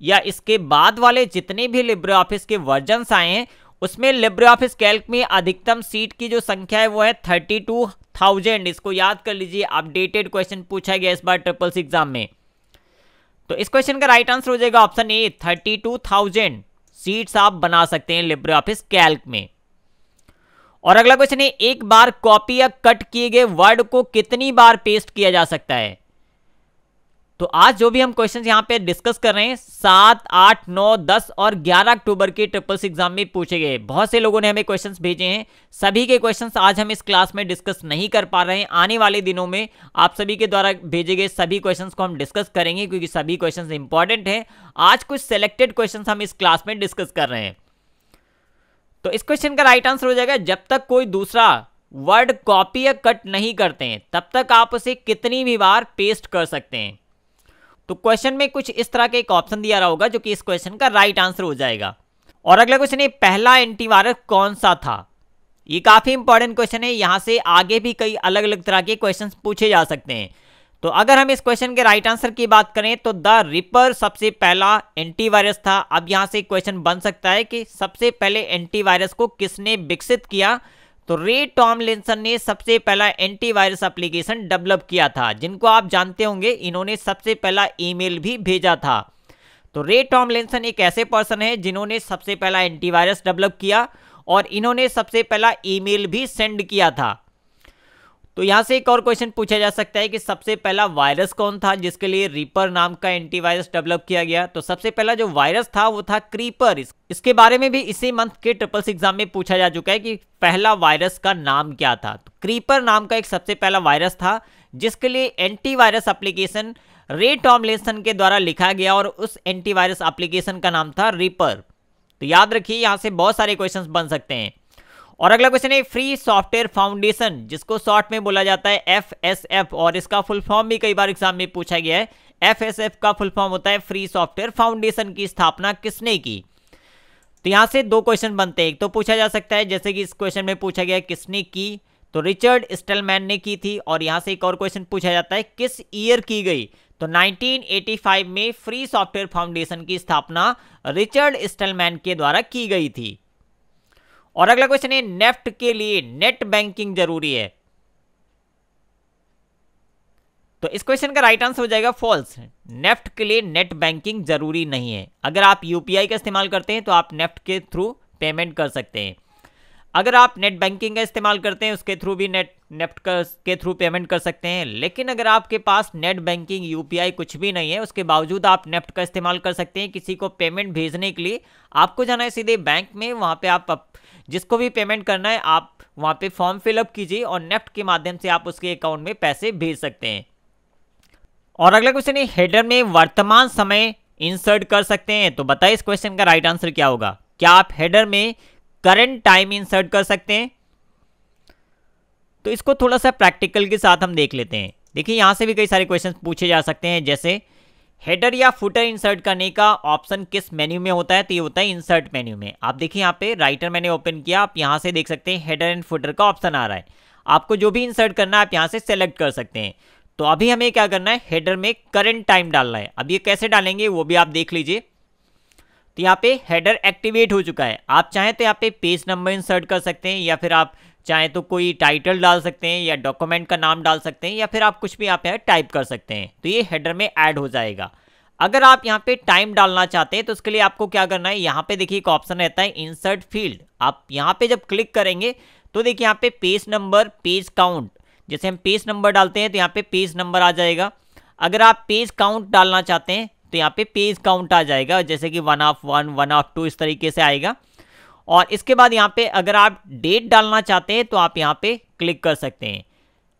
Speaker 1: या इसके बाद वाले जितने भी लिब्रे ऑफिस के वर्जन्स आए हैं उसमें लिब्रे ऑफिस कैल्क में अधिकतम सीट की जो संख्या है वो है थर्टी टू थाउजेंड इसको याद कर लीजिए अपडेटेड क्वेश्चन पूछा गया इस बार ट्रिपल्स एग्जाम में तो इस क्वेश्चन का राइट आंसर हो जाएगा option A thirty two thousand sheets आप बना सकते हैं लिब्रे ऑफिस कैल्क में और अगला क्वेश्चन है एक बार कॉपी या कट किए गए वर्ड को कितनी बार पेस्ट किया जा सकता है तो आज जो भी हम क्वेश्चंस यहाँ पे डिस्कस कर रहे हैं सात आठ नौ दस और ग्यारह अक्टूबर के ट्रिपल एग्जाम में पूछे गए बहुत से लोगों ने हमें क्वेश्चंस भेजे हैं सभी के क्वेश्चंस आज हम इस क्लास में डिस्कस नहीं कर पा रहे हैं आने वाले दिनों में आप सभी के द्वारा भेजे गए सभी क्वेश्चन को हम डिस्कस करेंगे क्योंकि सभी क्वेश्चन इंपॉर्टेंट है आज कुछ सेलेक्टेड क्वेश्चन हम इस क्लास में डिस्कस कर रहे हैं तो इस क्वेश्चन का राइट आंसर हो जाएगा जब तक कोई दूसरा वर्ड कॉपी या कट नहीं करते हैं तब तक आप उसे कितनी भी बार पेस्ट कर सकते हैं तो क्वेश्चन में कुछ इस तरह का एक ऑप्शन दिया रहा होगा जो कि इस क्वेश्चन का राइट आंसर हो जाएगा और अगला क्वेश्चन है पहला एंटीवायरस कौन सा था ये काफ़ी इंपॉर्टेंट क्वेश्चन है यहां से आगे भी कई अलग अलग तरह के क्वेश्चन पूछे जा सकते हैं तो अगर हम इस क्वेश्चन के राइट आंसर की बात करें तो द रिपर सबसे पहला एंटीवायरस था अब यहां से क्वेश्चन बन सकता है कि सबसे पहले एंटीवायरस को किसने विकसित किया तो रे टॉमलिनसन ने सबसे पहला एंटीवायरस एप्लीकेशन डेवलप किया था जिनको आप जानते होंगे इन्होंने सबसे पहला ईमेल भी भेजा था तो रे टॉमलिनसन एक ऐसे पर्सन है जिन्होंने सबसे पहला एंटीवायरस डेवलप किया और इन्होंने सबसे पहला ईमेल भी सेंड किया था तो यहाँ से एक और क्वेश्चन पूछा जा सकता है कि सबसे पहला वायरस कौन था जिसके लिए रीपर नाम का एंटीवायरस डेवलप किया गया तो सबसे पहला जो वायरस था वो था क्रीपर इस, इसके बारे में भी इसी मंथ के ट्रिपल्स एग्जाम में पूछा जा चुका है कि पहला वायरस का नाम क्या था तो क्रीपर नाम का एक सबसे पहला वायरस था जिसके लिए एंटीवायरस एप्लीकेशन रे टॉमलेसन के द्वारा लिखा गया और उस एंटीवायरस एप्लीकेशन का नाम था रीपर तो याद रखिए यहाँ से बहुत सारे क्वेश्चंस बन सकते हैं और अगला क्वेश्चन है फ्री सॉफ्टवेयर फाउंडेशन जिसको शॉर्ट में बोला जाता है एफ एस एफ और इसका फुल फॉर्म भी कई बार एग्जाम में पूछा गया है एफ एस एफ का फुल फॉर्म होता है फ्री सॉफ्टवेयर फाउंडेशन की स्थापना किसने की तो यहाँ से दो क्वेश्चन बनते हैं एक तो पूछा जा सकता है जैसे कि इस क्वेश्चन में पूछा गया किसने की तो रिचर्ड स्टेलमैन ने की थी और यहाँ से एक और क्वेश्चन पूछा जाता है किस ईयर की गई तो 1985 में फ्री सॉफ्टवेयर फाउंडेशन की स्थापना रिचर्ड स्टलमैन के द्वारा की गई थी और अगला क्वेश्चन है नेफ्ट के लिए नेट बैंकिंग जरूरी है तो इस क्वेश्चन का राइट आंसर हो जाएगा फॉल्स नेफ्ट के लिए नेट बैंकिंग जरूरी नहीं है अगर आप यूपीआई का इस्तेमाल करते हैं तो आप नेफ्ट के थ्रू पेमेंट कर सकते हैं अगर आप नेट बैंकिंग का इस्तेमाल करते हैं उसके थ्रू भी नेट नेफ्ट के थ्रू पेमेंट कर सकते हैं लेकिन अगर आपके पास नेट बैंकिंग यूपीआई कुछ भी नहीं है उसके बावजूद आप नेफ्ट का इस्तेमाल कर सकते हैं किसी को पेमेंट भेजने के लिए आपको जाना है सीधे बैंक में वहाँ पे आप जिसको भी पेमेंट करना है आप वहाँ पे फॉर्म फिलअप कीजिए और नेफ्ट के माध्यम से आप उसके अकाउंट में पैसे भेज सकते हैं और अगला क्वेश्चन है हेडर में वर्तमान समय इंसर्ट कर सकते हैं तो बताइए इस क्वेश्चन का राइट आंसर क्या होगा क्या आप हेडर में करंट टाइम इंसर्ट कर सकते हैं तो इसको थोड़ा सा प्रैक्टिकल के साथ हम देख लेते हैं देखिए यहाँ से भी कई सारे क्वेश्चन पूछे जा सकते हैं जैसे हेडर या फुटर इंसर्ट करने का ऑप्शन किस मेन्यू में होता है तो ये होता है इंसर्ट मेन्यू में आप देखिए यहाँ पे राइटर मैंने ओपन किया आप यहाँ से देख सकते हैं हेडर एंड फुटर का ऑप्शन आ रहा है आपको जो भी इंसर्ट करना है आप यहाँ से सेलेक्ट कर सकते हैं तो अभी हमें क्या करना है हेडर में करंट टाइम डालना है अब ये कैसे डालेंगे वो भी आप देख लीजिए तो यहाँ पे हेडर एक्टिवेट हो चुका है आप चाहें तो यहाँ पे पेज नंबर इंसर्ट कर सकते हैं या फिर आप चाहे तो कोई टाइटल डाल सकते हैं या डॉक्यूमेंट का नाम डाल सकते हैं या फिर आप कुछ भी यहाँ पे टाइप कर सकते हैं तो ये हेडर में ऐड हो जाएगा अगर आप यहाँ पे टाइम डालना चाहते हैं तो उसके लिए आपको क्या करना है यहाँ पे देखिए एक ऑप्शन रहता है इंसर्ट फील्ड आप यहाँ पे जब क्लिक करेंगे तो देखिए यहाँ पे पेज नंबर पेज काउंट जैसे हम पेज नंबर डालते हैं तो यहाँ पे पेज नंबर आ जाएगा अगर आप पेज काउंट डालना चाहते हैं तो यहाँ पे पेज काउंट आ जाएगा जैसे कि one of one one of two इस तरीके से आएगा और इसके बाद यहाँ पे अगर आप डेट डालना चाहते हैं तो आप यहाँ पे क्लिक कर सकते हैं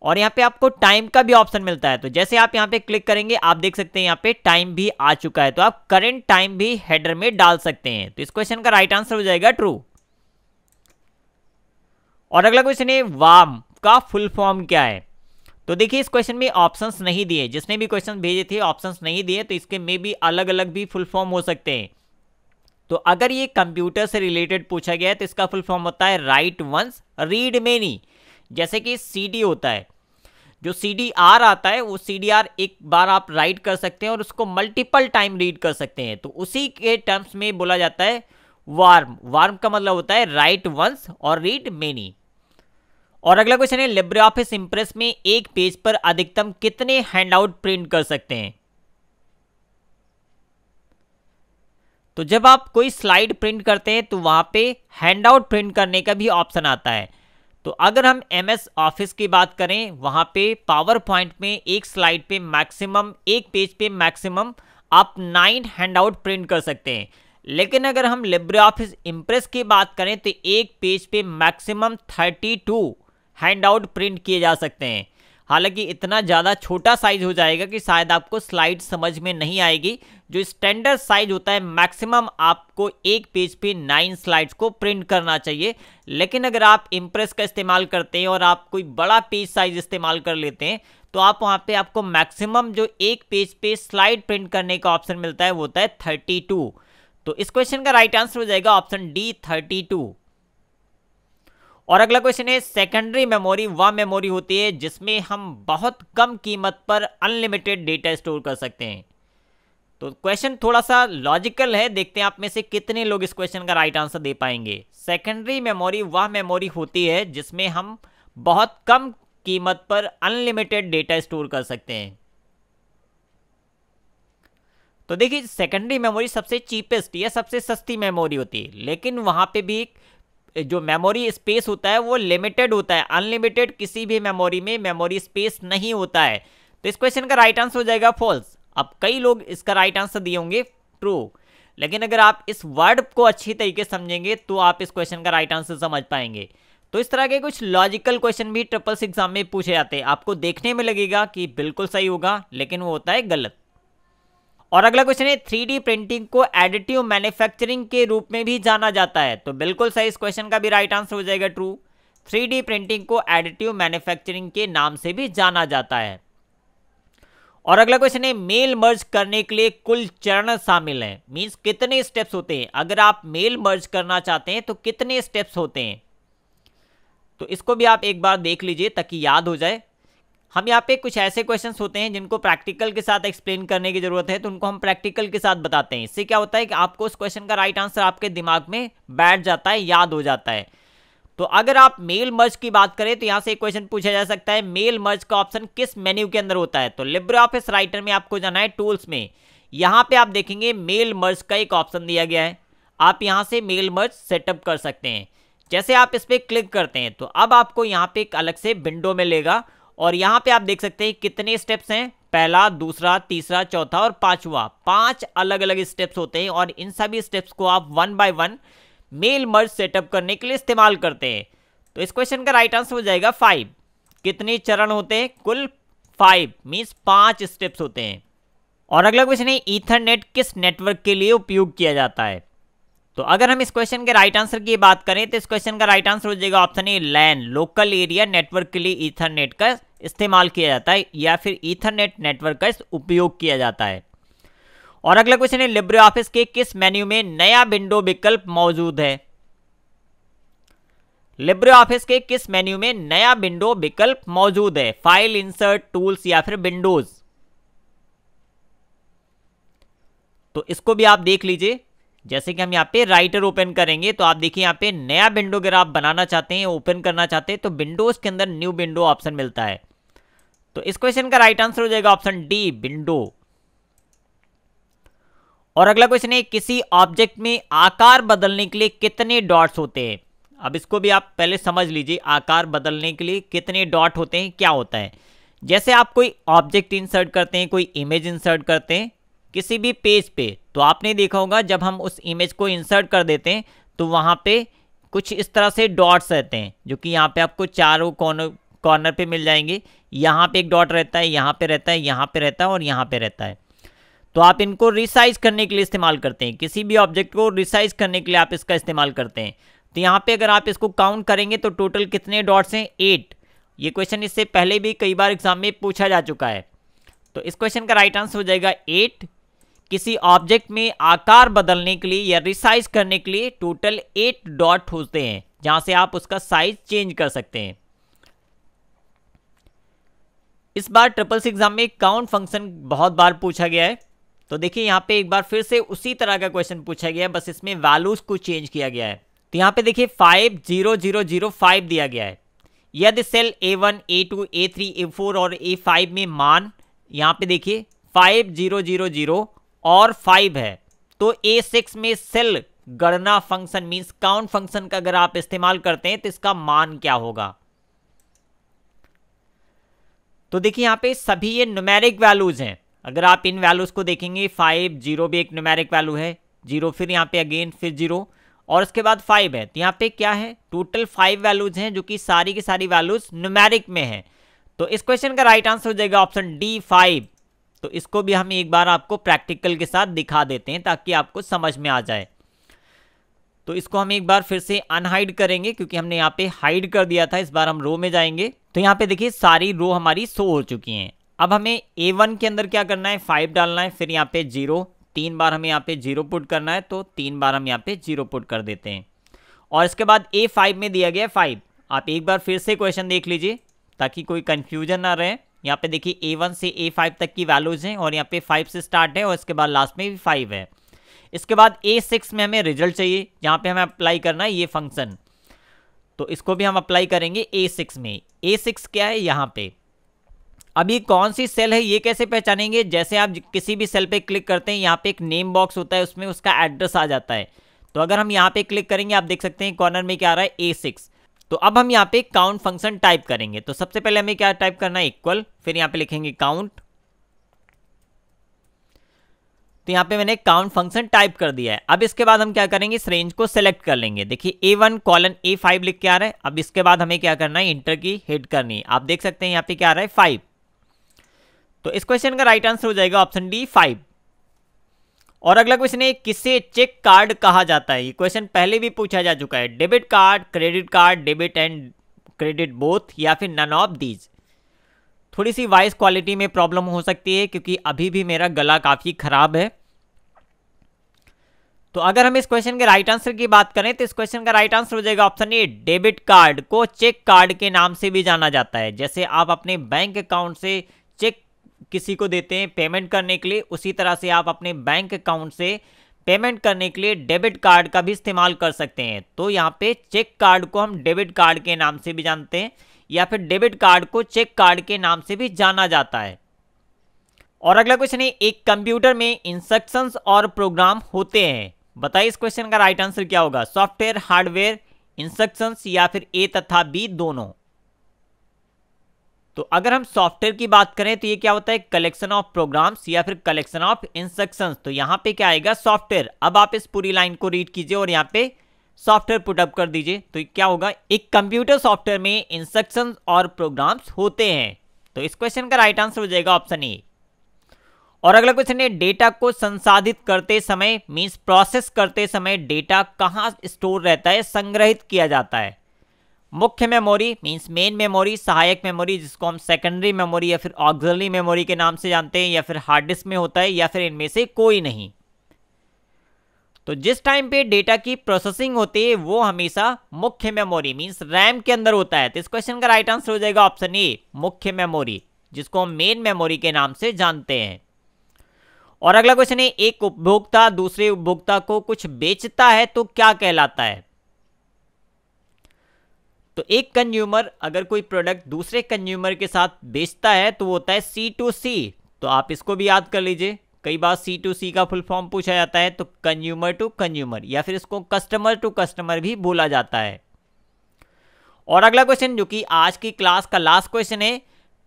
Speaker 1: और यहाँ पे आपको टाइम का भी ऑप्शन मिलता है तो जैसे आप यहाँ पे क्लिक करेंगे आप देख सकते हैं यहाँ पे टाइम भी आ चुका है तो आप करंट टाइम भी हेडर में डाल सकते हैं तो इस क्वेश्चन का राइट आंसर हो जाएगा ट्रू और अगला क्वेश्चन है वाम का फुल फॉर्म क्या है तो देखिए इस क्वेश्चन में ऑप्शंस नहीं दिए जिसने भी क्वेश्चन भेजे थे ऑप्शंस नहीं दिए तो इसके में भी अलग अलग भी फुल फॉर्म हो सकते हैं तो अगर ये कंप्यूटर से रिलेटेड पूछा गया है तो इसका फुल फॉर्म होता है राइट वंस रीड मेनी जैसे कि सी होता है जो सी डी आर आता है वो सी डी आर एक बार आप राइट कर सकते हैं और उसको मल्टीपल टाइम रीड कर सकते हैं तो उसी के टर्म्स में बोला जाता है वार्म वार्म का मतलब होता है राइट वंस और रीड मेनी और अगला क्वेश्चन है लिब्रे ऑफिस इंप्रेस में एक पेज पर अधिकतम कितने हैंडआउट प्रिंट कर सकते हैं तो जब आप कोई स्लाइड प्रिंट करते हैं तो वहाँ पे हैंडआउट प्रिंट करने का भी ऑप्शन आता है तो अगर हम एम एस ऑफिस की बात करें वहाँ पे पावर पॉइंट में एक स्लाइड पे मैक्सिमम एक पेज पे मैक्सिमम आप नाइन हैंडआउट प्रिंट कर सकते हैं लेकिन अगर हम लिब्रे ऑफिस इम्प्रेस की बात करें तो एक पेज पे maximum thirty two out print किए जा सकते हैं हालांकि इतना ज़्यादा छोटा साइज हो जाएगा कि शायद आपको स्लाइड समझ में नहीं आएगी जो स्टैंडर्ड साइज होता है मैक्सिमम आपको एक पेज पे नाइन स्लाइड्स को प्रिंट करना चाहिए लेकिन अगर आप इम्प्रेस का इस्तेमाल करते हैं और आप कोई बड़ा पेज साइज इस्तेमाल कर लेते हैं तो आप वहाँ पे आपको मैक्सिमम जो एक पेज पे स्लाइड प्रिंट करने का ऑप्शन मिलता है वो होता है थर्टी तो इस क्वेश्चन का राइट आंसर हो जाएगा ऑप्शन डी थर्टी टू और अगला क्वेश्चन है सेकेंडरी मेमोरी वह मेमोरी होती है जिसमें हम बहुत कम कीमत पर अनलिमिटेड डेटा स्टोर कर सकते हैं तो क्वेश्चन थोड़ा सा लॉजिकल है देखते हैं आप में से कितने लोग इस क्वेश्चन का राइट आंसर दे पाएंगे सेकेंडरी मेमोरी वह मेमोरी होती है जिसमें हम बहुत कम कीमत पर अनलिमिटेड डेटा स्टोर कर सकते हैं तो देखिए सेकेंडरी मेमोरी सबसे चीपेस्ट या सबसे सस्ती मेमोरी होती है लेकिन वहां पे भी जो मेमोरी स्पेस होता है वो लिमिटेड होता है अनलिमिटेड किसी भी मेमोरी में मेमोरी स्पेस नहीं होता है तो इस क्वेश्चन का राइट आंसर हो जाएगा फॉल्स अब कई लोग इसका राइट आंसर दिए होंगे ट्रू लेकिन अगर आप इस वर्ड को अच्छी तरीके समझेंगे तो आप इस क्वेश्चन का राइट आंसर समझ पाएंगे तो इस तरह के कुछ लॉजिकल क्वेश्चन भी ट्रिपल्स एग्जाम में पूछे जाते हैं आपको देखने में लगेगा कि बिल्कुल सही होगा लेकिन वो होता है गलत और अगला क्वेश्चन है थ्री प्रिंटिंग को एडिटिव मैन्युफैक्चरिंग के रूप में भी जाना जाता है तो बिल्कुल सही इस क्वेश्चन का भी राइट आंसर हो जाएगा ट्रू थ्री प्रिंटिंग को एडिटिव मैन्युफैक्चरिंग के नाम से भी जाना जाता है और अगला क्वेश्चन है मेल मर्ज करने के लिए कुल चरण शामिल हैं मींस कितने स्टेप्स होते हैं अगर आप मेल मर्ज करना चाहते हैं तो कितने स्टेप्स होते हैं तो इसको भी आप एक बार देख लीजिए ताकि याद हो जाए हम यहाँ पे कुछ ऐसे क्वेश्चंस होते हैं जिनको प्रैक्टिकल के साथ एक्सप्लेन करने की जरूरत है तो उनको हम प्रैक्टिकल के साथ बताते हैं इससे क्या होता है कि आपको उस क्वेश्चन का राइट आंसर आपके दिमाग में बैठ जाता है याद हो जाता है तो अगर आप मेल मर्ज की बात करें तो यहाँ से एक क्वेश्चन पूछा जा सकता है मेल मर्ज का ऑप्शन किस मेन्यू के अंदर होता है तो लिब्रे ऑफिस राइटर में आपको जाना है टूल्स में यहाँ पे आप देखेंगे मेल मर्ज का एक ऑप्शन दिया गया है आप यहाँ से मेल मर्ज सेटअप कर सकते हैं जैसे आप इस पर क्लिक करते हैं तो अब आपको यहाँ पे एक अलग से विंडो मिलेगा और यहां पे आप देख सकते हैं कितने स्टेप्स हैं पहला दूसरा तीसरा चौथा और पांचवा पांच अलग अलग स्टेप्स होते हैं और इन सभी स्टेप्स को आप one by one mail merge setup करने के लिए इस्तेमाल करते हैं तो इस क्वेश्चन का राइट आंसर हो जाएगा फाइव कितने चरण होते हैं कुल फाइव मीन्स पांच स्टेप्स होते हैं और अगला क्वेश्चन है ईथरनेट किस नेटवर्क के लिए उपयोग किया जाता है तो अगर हम इस क्वेश्चन के राइट आंसर की बात करें तो इस क्वेश्चन का राइट आंसर हो जाएगा option A LAN local area network के लिए इथरनेट का इस्तेमाल किया जाता है या फिर इथरनेट नेटवर्क का उपयोग किया जाता है और अगला क्वेश्चन है लिब्रे ऑफिस के किस मेन्यू में नया विंडो विकल्प मौजूद है लिब्रे ऑफिस के किस मेन्यू में नया विंडो विकल्प मौजूद है फाइल इंसर्ट टूल्स या फिर विंडोज तो इसको भी आप देख लीजिए जैसे कि हम यहाँ पे राइटर ओपन करेंगे तो आप देखिए यहाँ पे नया विंडो अगर आप बनाना चाहते हैं ओपन करना चाहते हैं तो विंडोज के अंदर न्यू विंडो ऑप्शन मिलता है तो इस क्वेश्चन का राइट आंसर हो जाएगा ऑप्शन डी विंडो और अगला क्वेश्चन है किसी ऑब्जेक्ट में आकार बदलने के लिए कितने डॉट्स होते हैं अब इसको भी आप पहले समझ लीजिए आकार बदलने के लिए कितने डॉट होते हैं क्या होता है जैसे आप कोई ऑब्जेक्ट इंसर्ट करते हैं कोई इमेज इंसर्ट करते हैं किसी भी पेज पे तो आपने देखा होगा जब हम उस इमेज को इंसर्ट कर देते हैं तो वहाँ पे कुछ इस तरह से डॉट्स रहते हैं जो कि यहाँ पे आपको चारों कॉर्नर कॉर्नर पे मिल जाएंगे यहाँ पे एक डॉट रहता है यहाँ पे रहता है यहाँ पे रहता है और यहाँ पे रहता है तो आप इनको रिसाइज करने के लिए इस्तेमाल करते हैं किसी भी ऑब्जेक्ट को रिसाइज करने के लिए आप इसका इस्तेमाल करते हैं तो यहाँ पर अगर आप इसको काउंट करेंगे तो टोटल कितने डॉट्स हैं एट ये क्वेश्चन इससे पहले भी कई बार एग्जाम में पूछा जा चुका है तो इस क्वेश्चन का राइट आंसर हो जाएगा एट किसी ऑब्जेक्ट में आकार बदलने के लिए या रिसाइज करने के लिए टोटल एट डॉट होते हैं जहां से आप उसका साइज चेंज कर सकते हैं इस बार ट्रिपल एग्जाम में काउंट फंक्शन बहुत बार पूछा गया है तो देखिए यहाँ पे एक बार फिर से उसी तरह का क्वेश्चन पूछा गया है बस इसमें वैल्यूज को चेंज किया गया है तो यहाँ पे देखिए five zero zero zero five दिया गया है यदि cell A one A two A three A four और ए फाइव में मान यहाँ पे देखिए फाइव जीरो जीरो जीरो और फाइव है तो ए सिक्स में सेल गणना फंक्शन मींस काउंट फंक्शन का अगर आप इस्तेमाल करते हैं तो इसका मान क्या होगा तो देखिए यहां पे सभी ये न्यूमेरिक वैल्यूज हैं अगर आप इन वैल्यूज को देखेंगे फाइव जीरो भी एक न्यूमेरिक वैल्यू है जीरो फिर यहां पे अगेन फिर जीरो और उसके बाद फाइव है तो यहां पे क्या है टोटल फाइव वैल्यूज हैं जो कि सारी की सारी वैल्यूज न्यूमेरिक में है तो इस क्वेश्चन का राइट आंसर हो जाएगा ऑप्शन डी फाइव तो इसको भी हम एक बार आपको प्रैक्टिकल के साथ दिखा देते हैं ताकि आपको समझ में आ जाए तो इसको हम एक बार फिर से अनहाइड करेंगे क्योंकि हमने यहाँ पे हाइड कर दिया था इस बार हम रो में जाएंगे तो यहाँ पे देखिए सारी रो हमारी शो हो चुकी हैं अब हमें ए वन के अंदर क्या करना है फाइव डालना है फिर यहाँ पे जीरो तीन बार हमें यहाँ पे जीरो पुट करना है तो तीन बार हम यहाँ पे जीरो पुट कर देते हैं और इसके बाद ए फाइव में दिया गया है फाइव आप एक बार फिर से क्वेश्चन देख लीजिए ताकि कोई कन्फ्यूजन ना रहे यहाँ पे देखिए ए से ए तक की वैल्यूज़ हैं और यहाँ पे फाइव से स्टार्ट है और इसके बाद लास्ट में भी फाइव है इसके बाद ए सिक्स में हमें रिजल्ट चाहिए जहाँ पे हमें अप्लाई करना है ये फंक्शन तो इसको भी हम अप्लाई करेंगे ए सिक्स में ए सिक्स क्या है यहाँ पे अभी कौन सी सेल है ये कैसे पहचानेंगे जैसे आप किसी भी सेल पे क्लिक करते हैं यहाँ पे एक नेम बॉक्स होता है उसमें उसका एड्रेस आ जाता है तो अगर हम यहाँ पे क्लिक करेंगे आप देख सकते हैं कॉर्नर में क्या आ रहा है ए सिक्स तो अब हम यहाँ पे काउंट फंक्शन टाइप करेंगे तो सबसे पहले हमें क्या टाइप करना है इक्वल फिर यहाँ पे लिखेंगे काउंट तो यहाँ पे मैंने काउंट फंक्शन टाइप कर दिया है अब इसके बाद हम क्या करेंगे इस रेंज को सेलेक्ट कर लेंगे देखिए A one colon A five लिख के आ रहा है अब इसके बाद हमें क्या करना है इंटर की हिट करनी है आप देख सकते हैं यहाँ पे क्या आ रहा है फाइव तो इस क्वेश्चन का राइट आंसर हो जाएगा ऑप्शन डी फाइव और अगला क्वेश्चन है किसे चेक कार्ड कहा जाता है ये क्वेश्चन पहले भी पूछा जा चुका है debit card credit card debit and credit both या फिर नन ऑफ दीज थोड़ी सी वॉइस क्वालिटी में प्रॉब्लम हो सकती है क्योंकि अभी भी मेरा गला काफ़ी ख़राब है तो अगर हम इस क्वेश्चन के राइट आंसर की बात करें तो इस क्वेश्चन का राइट आंसर हो जाएगा ऑप्शन ए डेबिट कार्ड को चेक कार्ड के नाम से भी जाना जाता है जैसे आप अपने बैंक अकाउंट से किसी को देते हैं पेमेंट करने के लिए उसी तरह से आप अपने बैंक अकाउंट से पेमेंट करने के लिए डेबिट कार्ड का भी इस्तेमाल कर सकते हैं तो यहाँ पे चेक कार्ड को हम डेबिट कार्ड के नाम से भी जानते हैं या फिर डेबिट कार्ड को चेक कार्ड के नाम से भी जाना जाता है और अगला क्वेश्चन है एक कंप्यूटर में इंस्ट्रक्शंस और प्रोग्राम होते हैं बताइए इस क्वेश्चन का राइट आंसर क्या होगा सॉफ्टवेयर हार्डवेयर इंस्ट्रक्शंस या फिर ए तथा बी दोनों तो अगर हम सॉफ्टवेयर की बात करें तो ये क्या होता है कलेक्शन ऑफ प्रोग्राम्स या फिर कलेक्शन ऑफ इंस्ट्रक्शंस तो यहाँ पे क्या आएगा सॉफ्टवेयर अब आप इस पूरी लाइन को रीड कीजिए और यहाँ पे सॉफ्टवेयर पुटअप कर दीजिए तो क्या होगा एक कंप्यूटर सॉफ्टवेयर में इंस्ट्रक्शन और प्रोग्राम्स होते हैं तो इस क्वेश्चन का राइट आंसर हो जाएगा ऑप्शन ए और अगला क्वेश्चन है डेटा को संसाधित करते समय मीन्स प्रोसेस करते समय डेटा कहाँ स्टोर रहता है संग्रहित किया जाता है मुख्य मेमोरी मींस मेन मेमोरी सहायक मेमोरी जिसको हम सेकेंडरी मेमोरी या फिर ऑक्सिलरी मेमोरी के नाम से जानते हैं या फिर हार्ड डिस्क में होता है या फिर इनमें से कोई नहीं तो जिस टाइम पे डेटा की प्रोसेसिंग होती है वो हमेशा मुख्य मेमोरी मींस रैम के अंदर होता है तो इस क्वेश्चन का राइट आंसर हो जाएगा ऑप्शन ए मुख्य मेमोरी जिसको हम मेन मेमोरी के नाम से जानते हैं और अगला क्वेश्चन है एक उपभोक्ता दूसरे उपभोक्ता को कुछ बेचता है तो क्या कहलाता है तो एक कंज्यूमर अगर कोई प्रोडक्ट दूसरे कंज्यूमर के साथ बेचता है तो वो होता है सी टू सी तो आप इसको भी याद कर लीजिए कई बार सी टू सी का फुल फॉर्म पूछा जाता है तो कंज्यूमर टू कंज्यूमर या फिर इसको कस्टमर टू कस्टमर भी बोला जाता है और अगला क्वेश्चन जो कि आज की क्लास का लास्ट क्वेश्चन है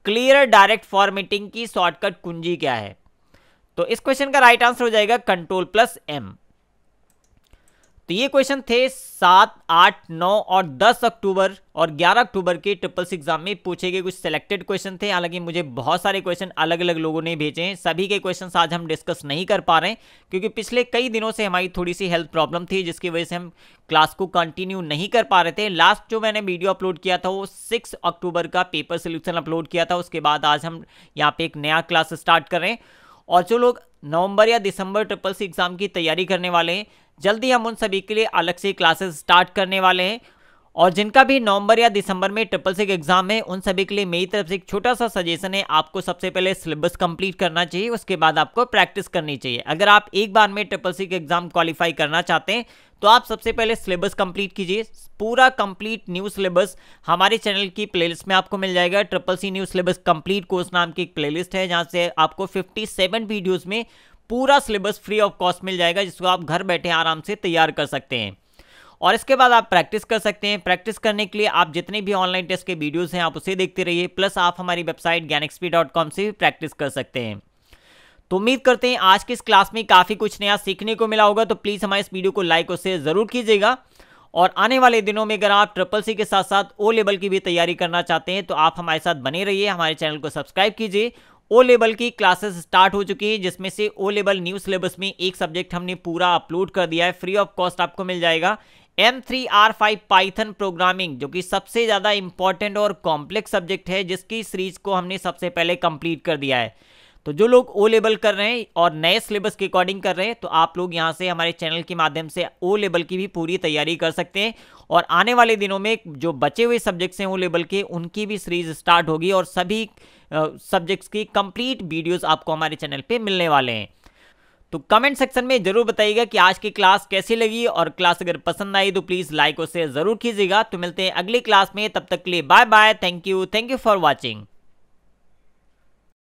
Speaker 1: क्लियर डायरेक्ट फॉर्मेटिंग की शॉर्टकट कुंजी क्या है तो इस क्वेश्चन का राइट आंसर हो जाएगा कंट्रोल प्लस एम तो ये क्वेश्चन थे सात आठ नौ और दस अक्टूबर और ग्यारह अक्टूबर के ट्रिपल एग्जाम में पूछे गए कुछ सिलेक्टेड क्वेश्चन थे हालांकि मुझे बहुत सारे क्वेश्चन अलग अलग लोगों ने भेजे हैं सभी के क्वेश्चन आज हम डिस्कस नहीं कर पा रहे हैं क्योंकि पिछले कई दिनों से हमारी थोड़ी सी हेल्थ प्रॉब्लम थी जिसकी वजह से हम क्लास को कंटिन्यू नहीं कर पा रहे थे लास्ट जो मैंने वीडियो अपलोड किया था वो सिक्स अक्टूबर का पेपर सोल्यूशन अपलोड किया था उसके बाद आज हम यहाँ पे एक नया क्लास स्टार्ट कर रहे हैं और जो लोग नवंबर या दिसंबर ट्रिपल सी एग्ज़ाम की तैयारी करने वाले हैं जल्दी हम उन सभी के लिए अलग से क्लासेस स्टार्ट करने वाले हैं और जिनका भी नवंबर या दिसंबर में ट्रिपल सिक्स एग्जाम है उन सभी के लिए मेरी तरफ से एक छोटा सा सजेशन है आपको सबसे पहले सिलेबस कंप्लीट करना चाहिए उसके बाद आपको प्रैक्टिस करनी चाहिए अगर आप एक बार में ट्रिपल सिक्स एग्जाम क्वालिफाई करना चाहते हैं तो आप सबसे पहले सिलेबस कंप्लीट कीजिए पूरा कंप्लीट न्यू सिलेबस हमारे चैनल की प्लेलिस्ट में आपको मिल जाएगा triple C new syllabus complete course नाम की एक प्लेलिस्ट है जहां से आपको 57 वीडियोस में पूरा सिलेबस फ्री ऑफ कॉस्ट मिल जाएगा जिसको आप घर बैठे आराम से तैयार कर सकते हैं और इसके बाद आप प्रैक्टिस कर सकते हैं प्रैक्टिस करने के लिए आप जितने भी ऑनलाइन टेस्ट के वीडियोस हैं आप उसे देखते रहिए प्लस आप हमारी वेबसाइट ज्ञानएक्सपी से भी प्रैक्टिस कर सकते हैं तो उम्मीद करते हैं आज की इस क्लास में काफ़ी कुछ नया सीखने को मिला होगा तो प्लीज़ हमारे इस वीडियो को लाइक और शेयर ज़रूर कीजिएगा और आने वाले दिनों में अगर आप ट्रिपल सी के साथ साथ ओ लेवल की भी तैयारी करना चाहते हैं तो आप हमारे साथ बने रहिए हमारे चैनल को सब्सक्राइब कीजिए ओ लेवल की क्लासेस स्टार्ट हो चुकी हैं जिसमें से ओ लेवल न्यू सिलेबस में एक सब्जेक्ट हमने पूरा अपलोड कर दिया है फ्री ऑफ कॉस्ट आपको मिल जाएगा M three R five Python programming जो कि सबसे ज़्यादा इंपॉर्टेंट और कॉम्प्लेक्स सब्जेक्ट है जिसकी सीरीज को हमने सबसे पहले कंप्लीट कर दिया है तो जो लोग ओ लेवल कर रहे हैं और नए सिलेबस के अकॉर्डिंग कर रहे हैं तो आप लोग यहाँ से हमारे चैनल के माध्यम से ओ लेवल की भी पूरी तैयारी कर सकते हैं और आने वाले दिनों में जो बचे हुए सब्जेक्ट्स हैं ओ लेवल के उनकी भी सीरीज स्टार्ट होगी और सभी सब्जेक्ट्स की कंप्लीट वीडियोज़ आपको हमारे चैनल पर मिलने वाले हैं तो कमेंट सेक्शन में जरूर बताइएगा कि आज की क्लास कैसी लगी और क्लास अगर पसंद आई तो प्लीज लाइक और शेयर जरूर कीजिएगा तो मिलते हैं अगली क्लास में तब तक के लिए bye bye thank you thank you for watching